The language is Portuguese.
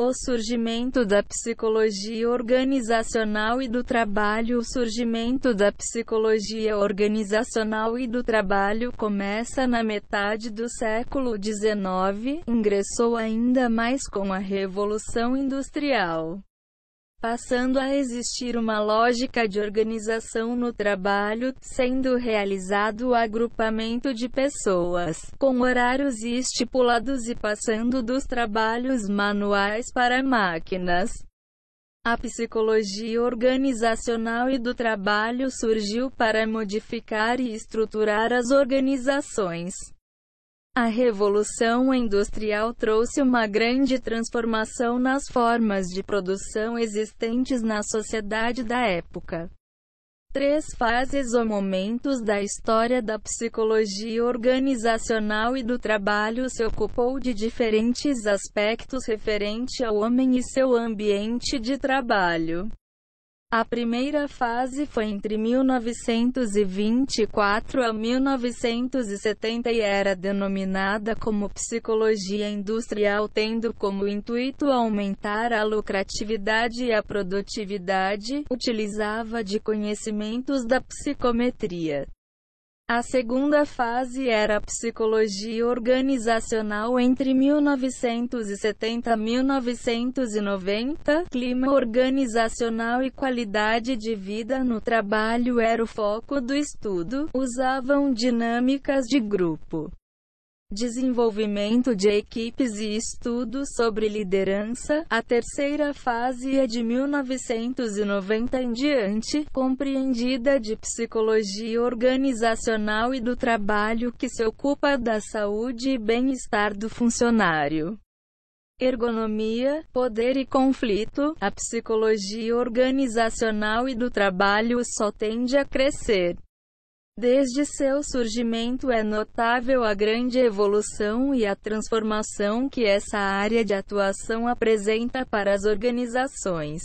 O surgimento da psicologia organizacional e do trabalho O surgimento da psicologia organizacional e do trabalho começa na metade do século XIX, ingressou ainda mais com a Revolução Industrial passando a existir uma lógica de organização no trabalho, sendo realizado o agrupamento de pessoas, com horários estipulados e passando dos trabalhos manuais para máquinas. A psicologia organizacional e do trabalho surgiu para modificar e estruturar as organizações. A Revolução Industrial trouxe uma grande transformação nas formas de produção existentes na sociedade da época. Três fases ou momentos da história da psicologia organizacional e do trabalho se ocupou de diferentes aspectos referente ao homem e seu ambiente de trabalho. A primeira fase foi entre 1924 a 1970 e era denominada como psicologia industrial, tendo como intuito aumentar a lucratividade e a produtividade, utilizava de conhecimentos da psicometria. A segunda fase era psicologia organizacional entre 1970 e 1990. Clima organizacional e qualidade de vida no trabalho era o foco do estudo. Usavam dinâmicas de grupo desenvolvimento de equipes e estudo sobre liderança. A terceira fase é de 1990 em diante, compreendida de psicologia organizacional e do trabalho que se ocupa da saúde e bem-estar do funcionário ergonomia, poder e conflito, a psicologia organizacional e do trabalho só tende a crescer. Desde seu surgimento é notável a grande evolução e a transformação que essa área de atuação apresenta para as organizações.